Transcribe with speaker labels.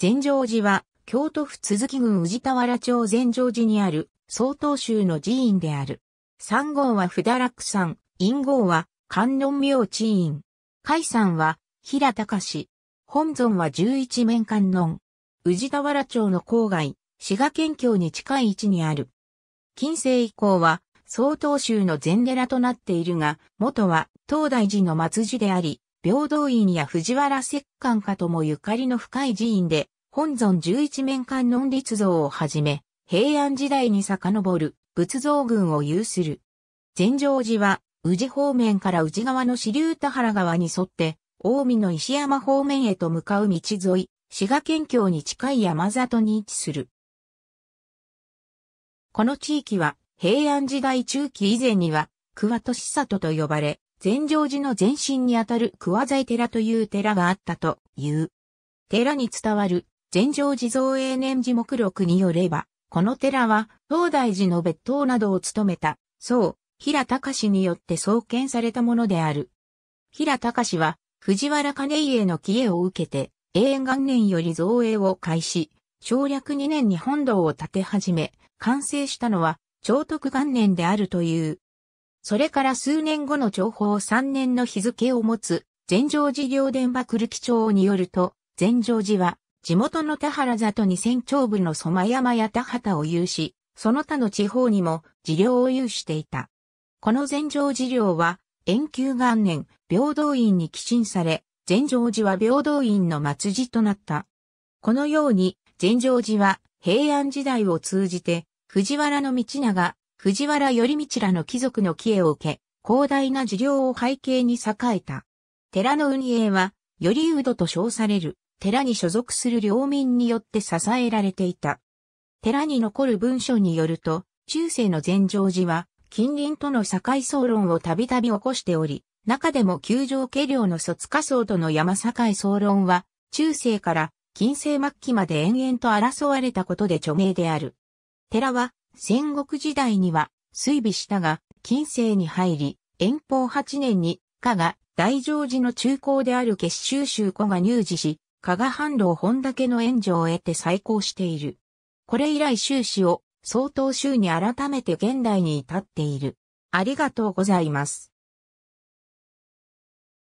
Speaker 1: 全城寺は、京都府鈴木郡宇治田原町全城寺にある、曹洞宗の寺院である。三号は札楽山、陰号は観音明寺院。海山は平隆。本尊は十一面観音。宇治田原町の郊外、滋賀県境に近い位置にある。近世以降は、曹洞宗の禅寺となっているが、元は東大寺の末寺であり、平等院や藤原摂関家ともゆかりの深い寺院で、本尊十一面観音立像をはじめ、平安時代に遡る仏像群を有する。禅城寺は、宇治方面から宇治川の支流田原川に沿って、近江の石山方面へと向かう道沿い、滋賀県境に近い山里に位置する。この地域は、平安時代中期以前には、桑戸市里と呼ばれ、禅城寺の前身にあたる桑材寺という寺があったという。寺に伝わる禅城寺造営年寺目録によれば、この寺は、東大寺の別当などを務めた、そう、平隆によって創建されたものである。平隆は、藤原兼家の帰依を受けて、永遠元年より造営を開始、省略2年に本堂を建て始め、完成したのは、長徳元年であるという。それから数年後の長宝3年の日付を持つ、全城寺行伝幕力帳によると、全城寺は、地元の田原里に山頂部の麦山や田畑を有し、その他の地方にも事業を有していた。この禅城事業は、延久元年、平等院に寄進され、禅城寺は平等院の末寺となった。このように、禅城寺は平安時代を通じて、藤原道長、藤原頼道らの貴族の帰依を受け、広大な事業を背景に栄えた。寺の運営は、頼うどと称される。寺に所属する領民によって支えられていた。寺に残る文書によると、中世の禅城寺は、近隣との境争論をたびたび起こしており、中でも九条家領の卒家層との山境争論は、中世から近世末期まで延々と争われたことで著名である。寺は、戦国時代には、衰微したが、近世に入り、遠方8年に、加賀、大乗寺の中高である結州州古が入寺し、加賀半島本岳の援助を得て再興している。これ以来終始を、相当宗に改めて現代に至っている。ありがとうございます。